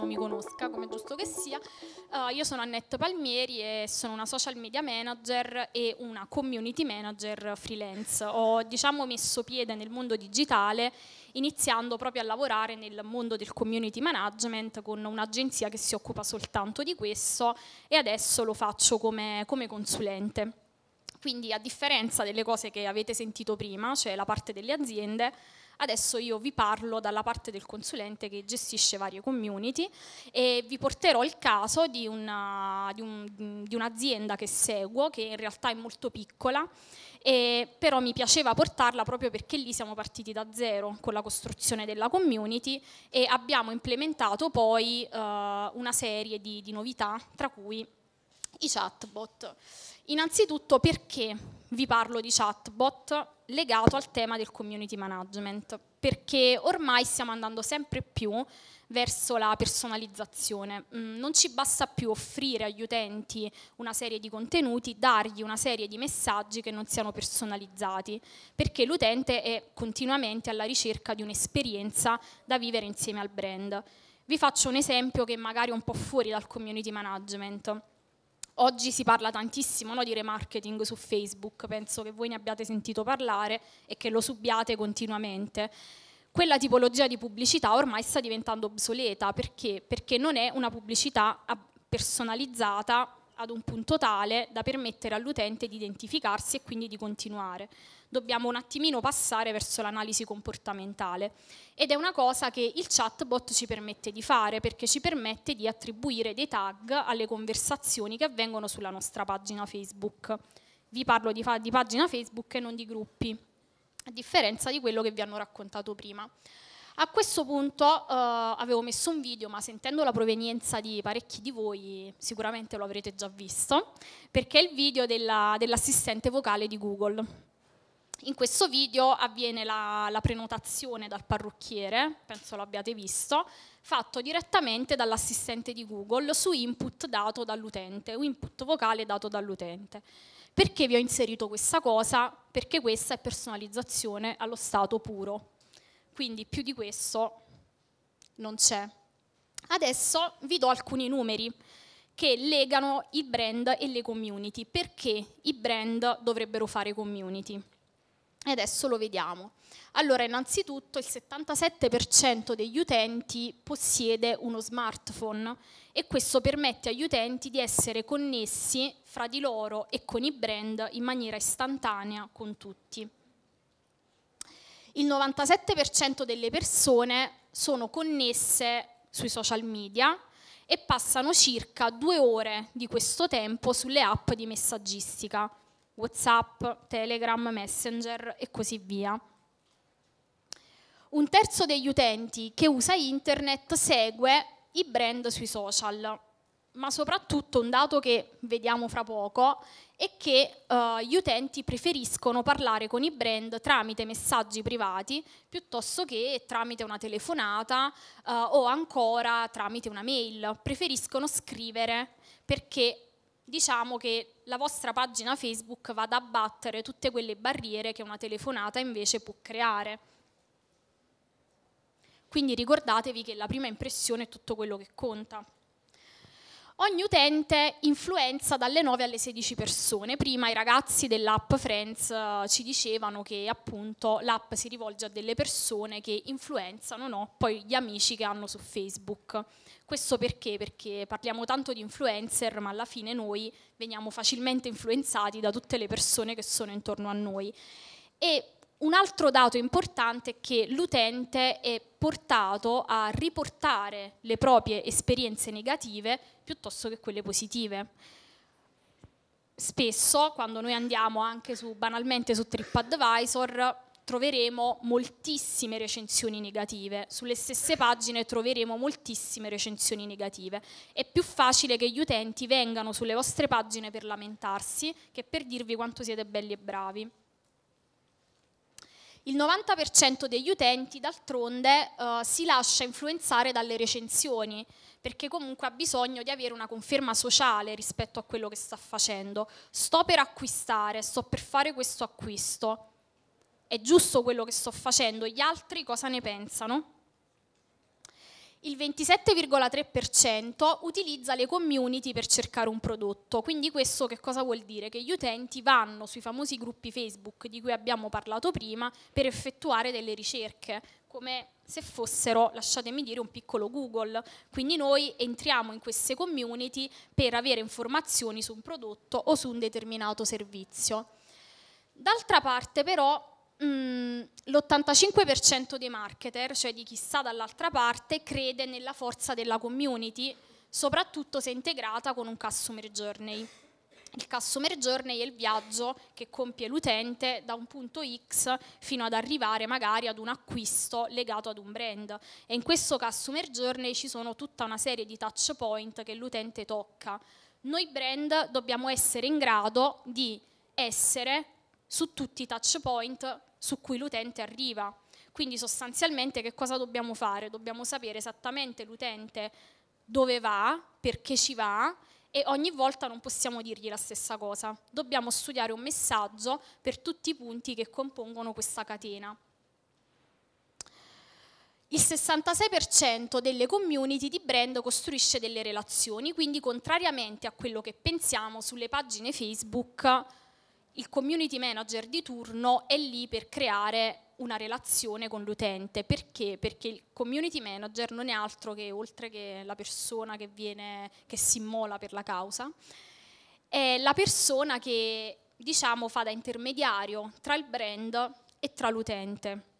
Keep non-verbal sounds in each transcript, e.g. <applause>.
nessuno mi conosca, come giusto che sia. Uh, io sono Annette Palmieri e sono una social media manager e una community manager freelance. Ho diciamo messo piede nel mondo digitale iniziando proprio a lavorare nel mondo del community management con un'agenzia che si occupa soltanto di questo e adesso lo faccio come, come consulente. Quindi a differenza delle cose che avete sentito prima, cioè la parte delle aziende, Adesso io vi parlo dalla parte del consulente che gestisce varie community e vi porterò il caso di, una, di, un, di un'azienda che seguo, che in realtà è molto piccola, e però mi piaceva portarla proprio perché lì siamo partiti da zero con la costruzione della community e abbiamo implementato poi eh, una serie di, di novità, tra cui i chatbot. Innanzitutto perché vi parlo di chatbot? legato al tema del community management, perché ormai stiamo andando sempre più verso la personalizzazione. Mm, non ci basta più offrire agli utenti una serie di contenuti, dargli una serie di messaggi che non siano personalizzati, perché l'utente è continuamente alla ricerca di un'esperienza da vivere insieme al brand. Vi faccio un esempio che magari è un po' fuori dal community management. Oggi si parla tantissimo no, di remarketing su Facebook, penso che voi ne abbiate sentito parlare e che lo subiate continuamente. Quella tipologia di pubblicità ormai sta diventando obsoleta perché? perché non è una pubblicità personalizzata ad un punto tale da permettere all'utente di identificarsi e quindi di continuare. Dobbiamo un attimino passare verso l'analisi comportamentale ed è una cosa che il chatbot ci permette di fare perché ci permette di attribuire dei tag alle conversazioni che avvengono sulla nostra pagina Facebook. Vi parlo di, di pagina Facebook e non di gruppi, a differenza di quello che vi hanno raccontato prima. A questo punto eh, avevo messo un video, ma sentendo la provenienza di parecchi di voi sicuramente lo avrete già visto, perché è il video dell'assistente vocale di Google. In questo video avviene la, la prenotazione dal parrucchiere, penso l'abbiate visto, fatto direttamente dall'assistente di Google su input dato dall'utente, o input vocale dato dall'utente. Perché vi ho inserito questa cosa? Perché questa è personalizzazione allo stato puro quindi più di questo non c'è. Adesso vi do alcuni numeri che legano i brand e le community, perché i brand dovrebbero fare community. E adesso lo vediamo. Allora, innanzitutto il 77% degli utenti possiede uno smartphone e questo permette agli utenti di essere connessi fra di loro e con i brand in maniera istantanea con tutti il 97% delle persone sono connesse sui social media e passano circa due ore di questo tempo sulle app di messaggistica, WhatsApp, Telegram, Messenger e così via. Un terzo degli utenti che usa internet segue i brand sui social ma soprattutto un dato che vediamo fra poco è che eh, gli utenti preferiscono parlare con i brand tramite messaggi privati piuttosto che tramite una telefonata eh, o ancora tramite una mail. Preferiscono scrivere perché diciamo che la vostra pagina Facebook va ad abbattere tutte quelle barriere che una telefonata invece può creare. Quindi ricordatevi che la prima impressione è tutto quello che conta. Ogni utente influenza dalle 9 alle 16 persone. Prima i ragazzi dell'app Friends eh, ci dicevano che appunto l'app si rivolge a delle persone che influenzano no? poi gli amici che hanno su Facebook. Questo perché? Perché parliamo tanto di influencer, ma alla fine noi veniamo facilmente influenzati da tutte le persone che sono intorno a noi. E un altro dato importante è che l'utente è portato a riportare le proprie esperienze negative piuttosto che quelle positive. Spesso, quando noi andiamo anche su, banalmente su TripAdvisor, troveremo moltissime recensioni negative, sulle stesse pagine troveremo moltissime recensioni negative. È più facile che gli utenti vengano sulle vostre pagine per lamentarsi che per dirvi quanto siete belli e bravi. Il 90% degli utenti d'altronde eh, si lascia influenzare dalle recensioni perché comunque ha bisogno di avere una conferma sociale rispetto a quello che sta facendo. Sto per acquistare, sto per fare questo acquisto. È giusto quello che sto facendo, gli altri cosa ne pensano? il 27,3% utilizza le community per cercare un prodotto. Quindi questo che cosa vuol dire? Che gli utenti vanno sui famosi gruppi Facebook di cui abbiamo parlato prima per effettuare delle ricerche, come se fossero, lasciatemi dire, un piccolo Google. Quindi noi entriamo in queste community per avere informazioni su un prodotto o su un determinato servizio. D'altra parte però l'85% dei marketer, cioè di chissà dall'altra parte, crede nella forza della community, soprattutto se integrata con un customer journey. Il customer journey è il viaggio che compie l'utente da un punto X fino ad arrivare magari ad un acquisto legato ad un brand. E in questo customer journey ci sono tutta una serie di touch point che l'utente tocca. Noi brand dobbiamo essere in grado di essere su tutti i touch point su cui l'utente arriva. Quindi sostanzialmente che cosa dobbiamo fare? Dobbiamo sapere esattamente l'utente dove va, perché ci va e ogni volta non possiamo dirgli la stessa cosa. Dobbiamo studiare un messaggio per tutti i punti che compongono questa catena. Il 66% delle community di brand costruisce delle relazioni, quindi contrariamente a quello che pensiamo sulle pagine Facebook il community manager di turno è lì per creare una relazione con l'utente. Perché? Perché il community manager non è altro che, oltre che la persona che, viene, che si immola per la causa, è la persona che diciamo, fa da intermediario tra il brand e tra l'utente.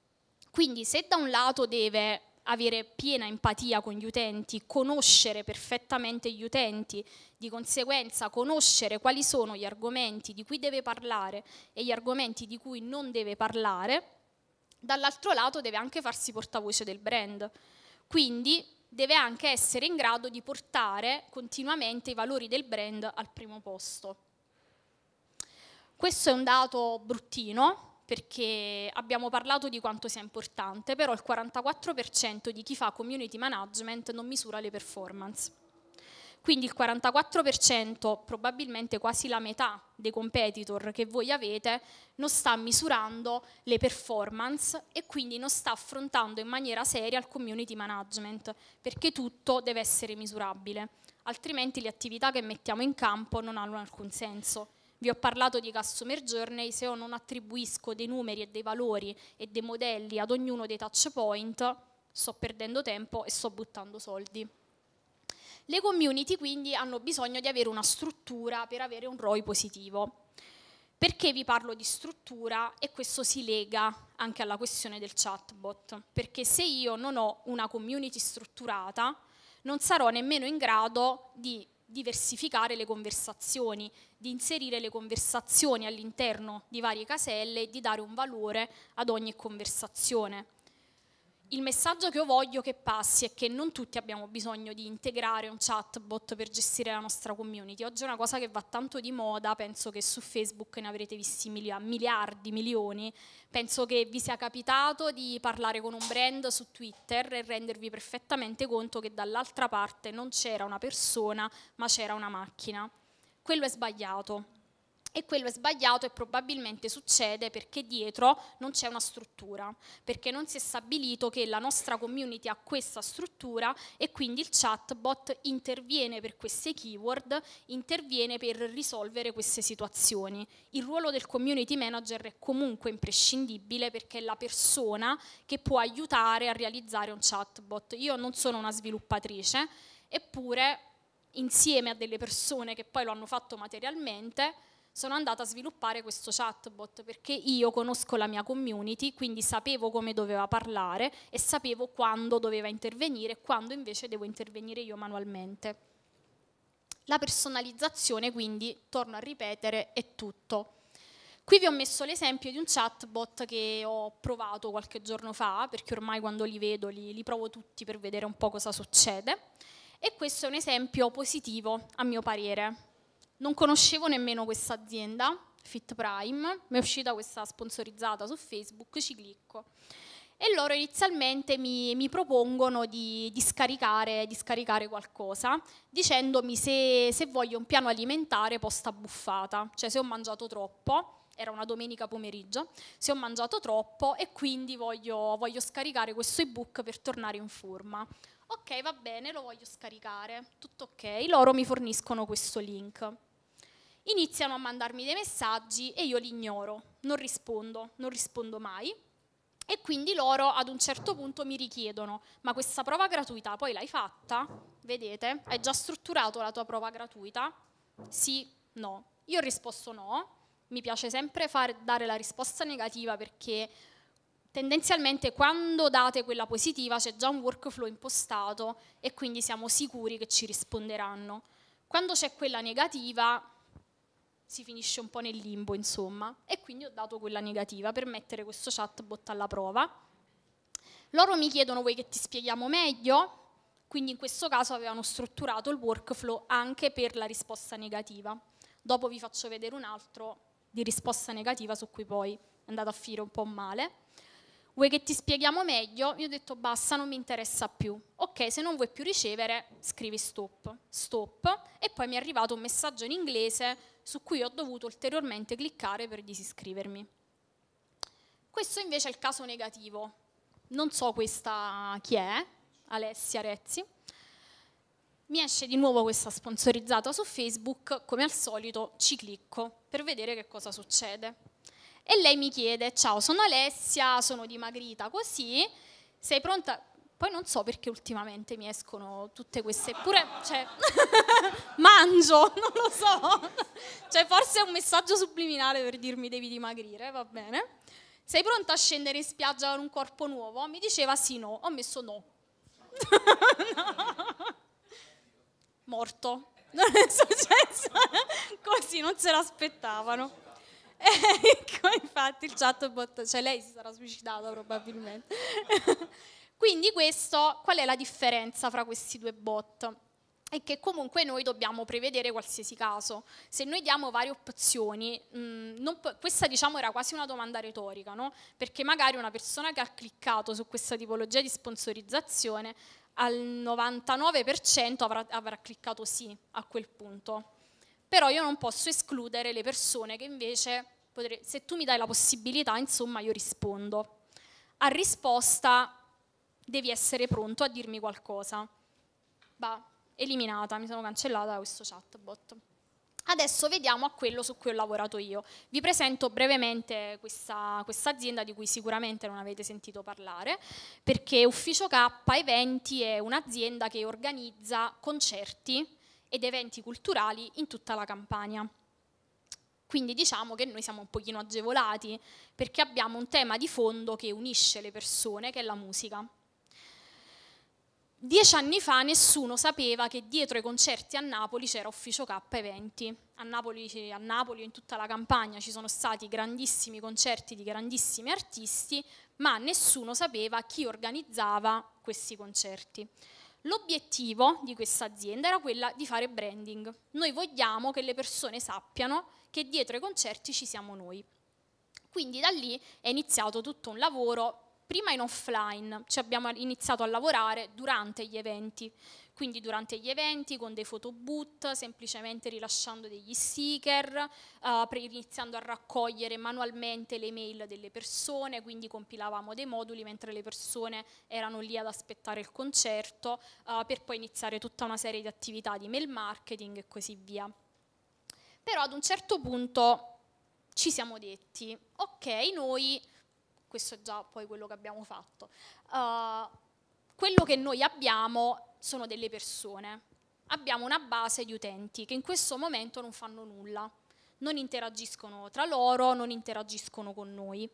Quindi se da un lato deve avere piena empatia con gli utenti, conoscere perfettamente gli utenti, di conseguenza conoscere quali sono gli argomenti di cui deve parlare e gli argomenti di cui non deve parlare, dall'altro lato deve anche farsi portavoce del brand. Quindi deve anche essere in grado di portare continuamente i valori del brand al primo posto. Questo è un dato bruttino, perché abbiamo parlato di quanto sia importante, però il 44% di chi fa community management non misura le performance. Quindi il 44%, probabilmente quasi la metà dei competitor che voi avete, non sta misurando le performance e quindi non sta affrontando in maniera seria il community management, perché tutto deve essere misurabile, altrimenti le attività che mettiamo in campo non hanno alcun senso. Vi ho parlato di customer journey, se io non attribuisco dei numeri e dei valori e dei modelli ad ognuno dei touch point, sto perdendo tempo e sto buttando soldi. Le community quindi hanno bisogno di avere una struttura per avere un ROI positivo. Perché vi parlo di struttura e questo si lega anche alla questione del chatbot? Perché se io non ho una community strutturata, non sarò nemmeno in grado di diversificare le conversazioni, di inserire le conversazioni all'interno di varie caselle e di dare un valore ad ogni conversazione il messaggio che io voglio che passi è che non tutti abbiamo bisogno di integrare un chatbot per gestire la nostra community. Oggi è una cosa che va tanto di moda, penso che su Facebook ne avrete visti miliardi, milioni. Penso che vi sia capitato di parlare con un brand su Twitter e rendervi perfettamente conto che dall'altra parte non c'era una persona, ma c'era una macchina. Quello è sbagliato e quello è sbagliato e probabilmente succede perché dietro non c'è una struttura, perché non si è stabilito che la nostra community ha questa struttura e quindi il chatbot interviene per queste keyword, interviene per risolvere queste situazioni. Il ruolo del community manager è comunque imprescindibile perché è la persona che può aiutare a realizzare un chatbot. Io non sono una sviluppatrice, eppure insieme a delle persone che poi lo hanno fatto materialmente, sono andata a sviluppare questo chatbot perché io conosco la mia community, quindi sapevo come doveva parlare e sapevo quando doveva intervenire e quando invece devo intervenire io manualmente. La personalizzazione, quindi, torno a ripetere, è tutto. Qui vi ho messo l'esempio di un chatbot che ho provato qualche giorno fa, perché ormai quando li vedo li, li provo tutti per vedere un po' cosa succede. E questo è un esempio positivo, a mio parere, non conoscevo nemmeno questa azienda, Fit Prime, mi è uscita questa sponsorizzata su Facebook, ci clicco. E loro inizialmente mi, mi propongono di, di, scaricare, di, scaricare, qualcosa, dicendomi se, se voglio un piano alimentare post abbuffata, cioè se ho mangiato troppo, era una domenica pomeriggio, se ho mangiato troppo e quindi voglio, voglio, scaricare questo ebook per tornare in forma. Ok, va bene, lo voglio scaricare, tutto ok, loro mi forniscono questo link iniziano a mandarmi dei messaggi e io li ignoro, non rispondo, non rispondo mai. E quindi loro ad un certo punto mi richiedono, ma questa prova gratuita poi l'hai fatta? Vedete? Hai già strutturato la tua prova gratuita? Sì, no. Io ho risposto no, mi piace sempre far, dare la risposta negativa perché tendenzialmente quando date quella positiva c'è già un workflow impostato e quindi siamo sicuri che ci risponderanno. Quando c'è quella negativa si finisce un po' nel limbo, insomma. E quindi ho dato quella negativa per mettere questo chatbot alla prova. Loro mi chiedono vuoi che ti spieghiamo meglio? Quindi in questo caso avevano strutturato il workflow anche per la risposta negativa. Dopo vi faccio vedere un altro di risposta negativa su cui poi è andato a finire un po' male. Vuoi che ti spieghiamo meglio? Io ho detto basta, non mi interessa più. Ok, se non vuoi più ricevere, scrivi stop. Stop. E poi mi è arrivato un messaggio in inglese su cui ho dovuto ulteriormente cliccare per disiscrivermi. Questo invece è il caso negativo. Non so questa chi è, Alessia Rezzi. Mi esce di nuovo questa sponsorizzata su Facebook, come al solito ci clicco per vedere che cosa succede. E lei mi chiede, ciao sono Alessia, sono dimagrita così, sei pronta, poi non so perché ultimamente mi escono tutte queste, eppure cioè, <laughs> mangio, non lo so. Cioè, forse è un messaggio subliminale per dirmi devi dimagrire, va bene. Sei pronta a scendere in spiaggia con un corpo nuovo? Mi diceva sì, no, ho messo no. no. <laughs> Morto. Non è successo così, non se l'aspettavano. <laughs> Ecco, infatti il chat cioè lei si sarà suicidata probabilmente. Quindi questo, qual è la differenza fra questi due bot? È che comunque noi dobbiamo prevedere qualsiasi caso. Se noi diamo varie opzioni, mh, mm, questa diciamo era quasi una domanda retorica, no? perché magari una persona che ha cliccato su questa tipologia di sponsorizzazione al 99% avrà, avrà cliccato sì a quel punto. Però io non posso escludere le persone che invece, potrei, se tu mi dai la possibilità, insomma, io rispondo. A risposta devi essere pronto a dirmi qualcosa. Va, eliminata, mi sono cancellata questo chatbot. Adesso vediamo a quello su cui ho lavorato io. Vi presento brevemente questa, questa azienda di cui sicuramente non avete sentito parlare, perché Ufficio K Eventi è un'azienda che organizza concerti ed eventi culturali in tutta la Campania. Quindi diciamo che noi siamo un pochino agevolati, perché abbiamo un tema di fondo che unisce le persone, che è la musica. Dieci anni fa nessuno sapeva che dietro i concerti a Napoli c'era Ufficio k eventi. A Napoli, a Napoli in tutta la campagna ci sono stati grandissimi concerti di grandissimi artisti, ma nessuno sapeva chi organizzava questi concerti. L'obiettivo di questa azienda era quella di fare branding. Noi vogliamo che le persone sappiano che dietro i concerti ci siamo noi. Quindi da lì è iniziato tutto un lavoro prima in offline, cioè abbiamo iniziato a lavorare durante gli eventi, quindi durante gli eventi con dei photoboot, semplicemente rilasciando degli sticker, eh, iniziando a raccogliere manualmente le mail delle persone, quindi compilavamo dei moduli mentre le persone erano lì ad aspettare il concerto eh, per poi iniziare tutta una serie di attività di mail marketing e così via. Però ad un certo punto ci siamo detti, ok, noi questo è già poi quello che abbiamo fatto. Uh, quello che noi abbiamo sono delle persone, abbiamo una base di utenti che in questo momento non fanno nulla, non interagiscono tra loro, non interagiscono con noi.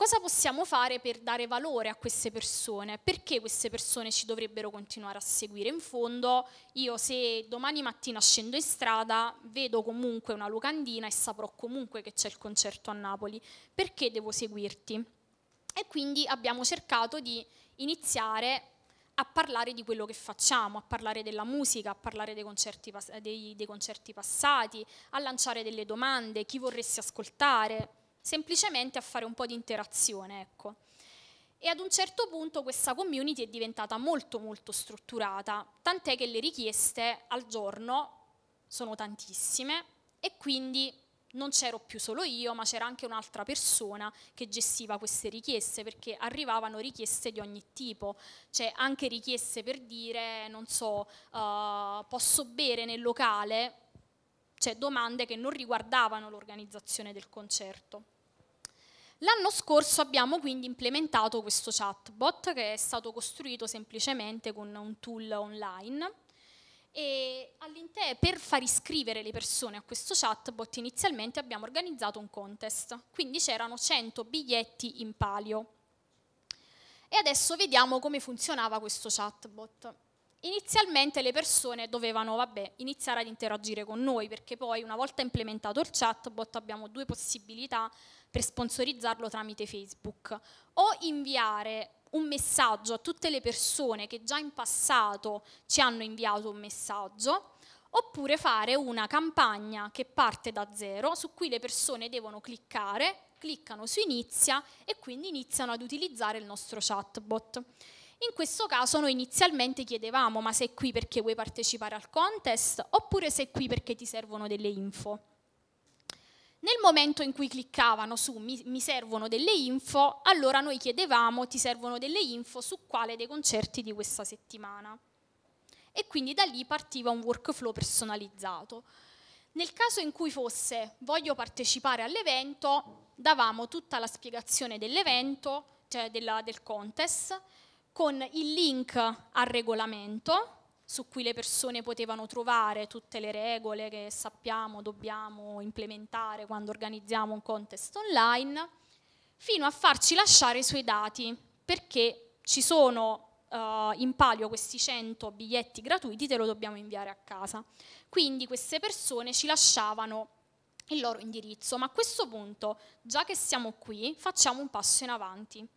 Cosa possiamo fare per dare valore a queste persone? Perché queste persone ci dovrebbero continuare a seguire? In fondo, io se domani mattina scendo in strada, vedo comunque una locandina e saprò comunque che c'è il concerto a Napoli, perché devo seguirti? E quindi abbiamo cercato di iniziare a parlare di quello che facciamo, a parlare della musica, a parlare dei concerti, dei, dei concerti, passati, a lanciare delle domande, chi vorresti ascoltare semplicemente a fare un po' di interazione. Ecco. E ad un certo punto questa community è diventata molto molto strutturata, tant'è che le richieste al giorno sono tantissime e quindi non c'ero più solo io, ma c'era anche un'altra persona che gestiva queste richieste, perché arrivavano richieste di ogni tipo, cioè anche richieste per dire, non so, uh, posso bere nel locale, cioè domande che non riguardavano l'organizzazione del concerto. L'anno scorso abbiamo quindi implementato questo chatbot che è stato costruito semplicemente con un tool online e per far iscrivere le persone a questo chatbot inizialmente abbiamo organizzato un contest, quindi c'erano 100 biglietti in palio. E adesso vediamo come funzionava questo chatbot. Inizialmente le persone dovevano vabbè, iniziare ad interagire con noi perché poi una volta implementato il chatbot abbiamo due possibilità per sponsorizzarlo tramite Facebook, o inviare un messaggio a tutte le persone che già in passato ci hanno inviato un messaggio, oppure fare una campagna che parte da zero su cui le persone devono cliccare, cliccano su inizia e quindi iniziano ad utilizzare il nostro chatbot. In questo caso noi inizialmente chiedevamo ma sei qui perché vuoi partecipare al contest oppure sei qui perché ti servono delle info. Nel momento in cui cliccavano su mi, mi servono delle info, allora noi chiedevamo ti servono delle info su quale dei concerti di questa settimana. E quindi da lì partiva un workflow personalizzato. Nel caso in cui fosse voglio partecipare all'evento, davamo tutta la spiegazione dell'evento, cioè della, del contest, con il link al regolamento su cui le persone potevano trovare tutte le regole che sappiamo dobbiamo implementare quando organizziamo un contest online, fino a farci lasciare i suoi dati, perché ci sono uh, in palio questi 100 biglietti gratuiti, te lo dobbiamo inviare a casa. Quindi queste persone ci lasciavano il loro indirizzo, ma a questo punto, già che siamo qui, facciamo un passo in avanti.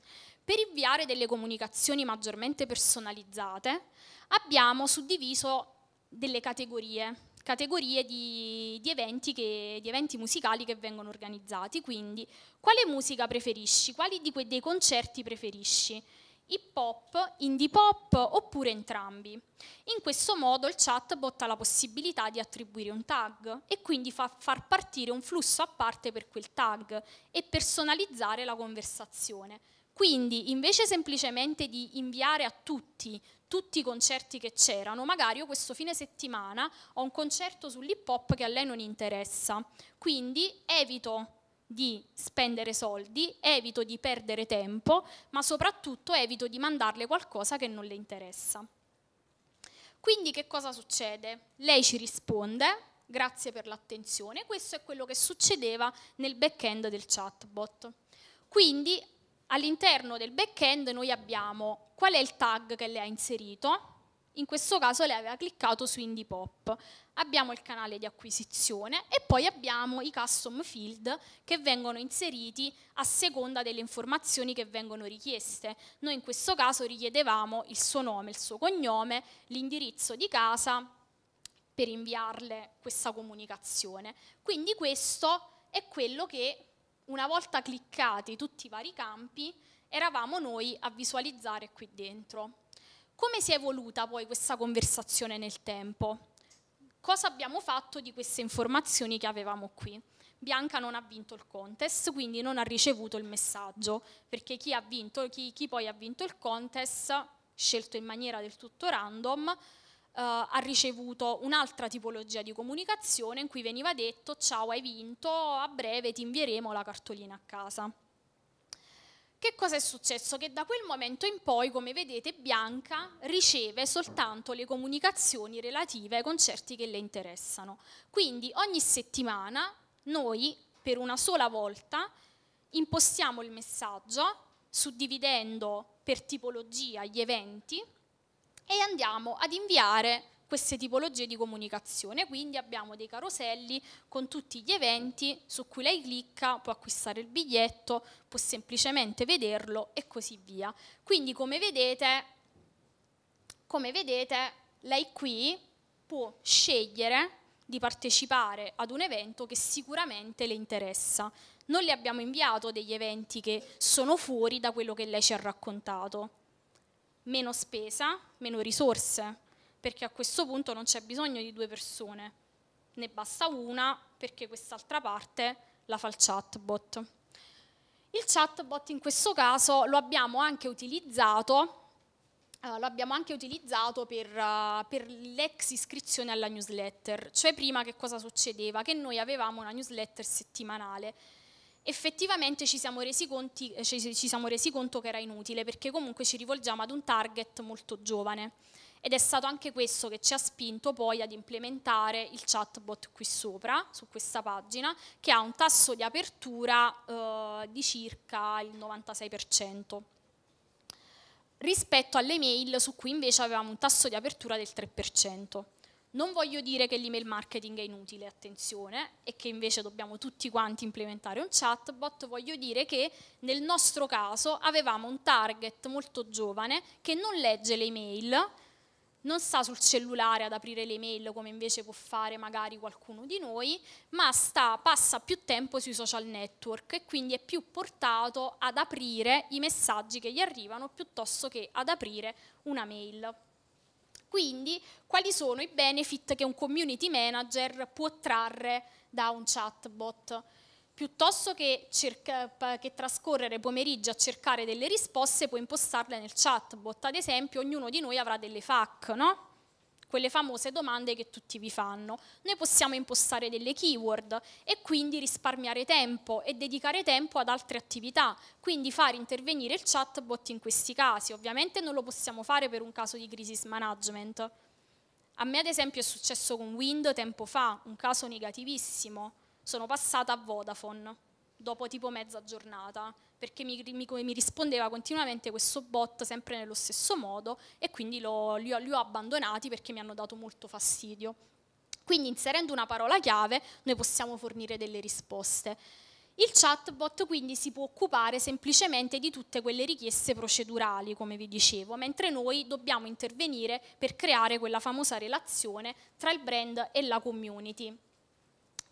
Per inviare delle comunicazioni maggiormente personalizzate abbiamo suddiviso delle categorie, categorie di, di, eventi che, di, eventi musicali che vengono organizzati, quindi quale musica preferisci, quali di que, dei concerti preferisci, hip hop, indie pop oppure entrambi. In questo modo il chat botta la possibilità di attribuire un tag e quindi fa, far partire un flusso a parte per quel tag e personalizzare la conversazione. Quindi invece semplicemente di inviare a tutti tutti i concerti che c'erano, magari io questo fine settimana ho un concerto sull'hip hop che a lei non interessa, quindi evito di spendere soldi, evito di perdere tempo, ma soprattutto evito di mandarle qualcosa che non le interessa. Quindi che cosa succede? Lei ci risponde, grazie per l'attenzione, questo è quello che succedeva nel back-end del chatbot. Quindi all'interno del backend noi abbiamo qual è il tag che le ha inserito, in questo caso lei aveva cliccato su Indie Pop. Abbiamo il canale di acquisizione e poi abbiamo i custom field che vengono inseriti a seconda delle informazioni che vengono richieste. Noi in questo caso richiedevamo il suo nome, il suo cognome, l'indirizzo di casa per inviarle questa comunicazione. Quindi questo è quello che una volta cliccati tutti i vari campi, eravamo noi a visualizzare qui dentro. Come si è evoluta poi questa conversazione nel tempo? Cosa abbiamo fatto di queste informazioni che avevamo qui? Bianca non ha vinto il contest, quindi non ha ricevuto il messaggio, perché chi, vinto, chi, chi poi ha vinto il contest, scelto in maniera del tutto random, eh, ha ricevuto un'altra tipologia di comunicazione in cui veniva detto ciao hai vinto, a breve ti invieremo la cartolina a casa. Che cosa è successo? Che da quel momento in poi, come vedete, Bianca riceve soltanto le comunicazioni relative ai concerti che le interessano. Quindi ogni settimana noi, per una sola volta, impostiamo il messaggio suddividendo per tipologia gli eventi e andiamo ad inviare queste tipologie di comunicazione, quindi abbiamo dei caroselli con tutti gli eventi su cui lei clicca, può acquistare il biglietto, può semplicemente vederlo e così via. Quindi come vedete, come vedete lei qui può scegliere di partecipare ad un evento che sicuramente le interessa. Non le abbiamo inviato degli eventi che sono fuori da quello che lei ci ha raccontato meno spesa, meno risorse, perché a questo punto non c'è bisogno di due persone, ne basta una perché quest'altra parte la fa il chatbot. Il chatbot in questo caso lo abbiamo anche utilizzato, eh, lo abbiamo anche utilizzato per, uh, per l'ex iscrizione alla newsletter, cioè prima che cosa succedeva? Che noi avevamo una newsletter settimanale, effettivamente ci siamo, conti, eh, ci, ci siamo resi conto che era inutile perché comunque ci rivolgiamo ad un target molto giovane ed è stato anche questo che ci ha spinto poi ad implementare il chatbot qui sopra, su questa pagina, che ha un tasso di apertura eh, di circa il 96%, rispetto alle mail su cui invece avevamo un tasso di apertura del 3%. Non voglio dire che l'email marketing è inutile, attenzione, e che invece dobbiamo tutti quanti implementare un chatbot, voglio dire che nel nostro caso avevamo un target molto giovane che non legge le email, non sta sul cellulare ad aprire le email come invece può fare magari qualcuno di noi, ma sta, passa più tempo sui social network e quindi è più portato ad aprire i messaggi che gli arrivano piuttosto che ad aprire una mail. Quindi, quali sono i benefit che un community manager può trarre da un chatbot? Piuttosto che, che trascorrere pomeriggio a cercare delle risposte, può impostarle nel chatbot. Ad esempio, ognuno di noi avrà delle FAQ, no? quelle famose domande che tutti vi fanno. Noi possiamo impostare delle keyword e quindi risparmiare tempo e dedicare tempo ad altre attività, quindi far intervenire il chatbot in questi casi. Ovviamente non lo possiamo fare per un caso di crisis management. A me ad esempio è successo con Wind tempo fa, un caso negativissimo. Sono passata a Vodafone dopo tipo mezza giornata perché mi, mi, mi, rispondeva continuamente questo bot sempre nello stesso modo e quindi lo, li, ho, li ho abbandonati perché mi hanno dato molto fastidio. Quindi inserendo una parola chiave noi possiamo fornire delle risposte. Il chatbot quindi si può occupare semplicemente di tutte quelle richieste procedurali, come vi dicevo, mentre noi dobbiamo intervenire per creare quella famosa relazione tra il brand e la community.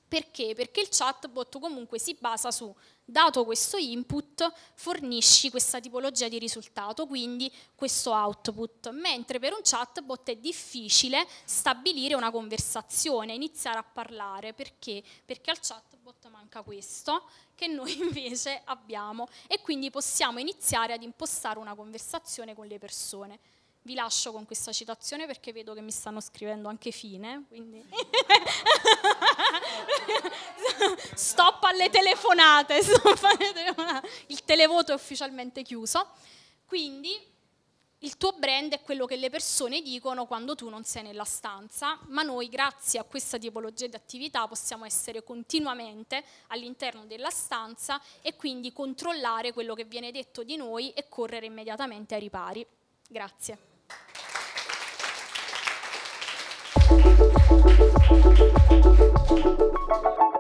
Perché? Perché il chatbot comunque si basa su, dato questo input, fornisci questa tipologia di risultato, quindi questo output, mentre per un chatbot è difficile stabilire una conversazione, iniziare a parlare, perché? Perché al chatbot manca questo che noi <laughs> invece abbiamo e quindi possiamo iniziare ad impostare una conversazione con le persone vi lascio con questa citazione perché vedo che mi stanno scrivendo anche fine, quindi <laughs> <laughs> Stop alle telefonate, <laughs> stop alle telefonate. Il televoto è ufficialmente chiuso. Quindi il tuo brand è quello che le persone dicono quando tu non sei nella stanza, ma noi grazie a questa tipologia di attività possiamo essere continuamente all'interno della stanza e quindi controllare quello che viene detto di noi e correre immediatamente ai ripari. Grazie. Thank you.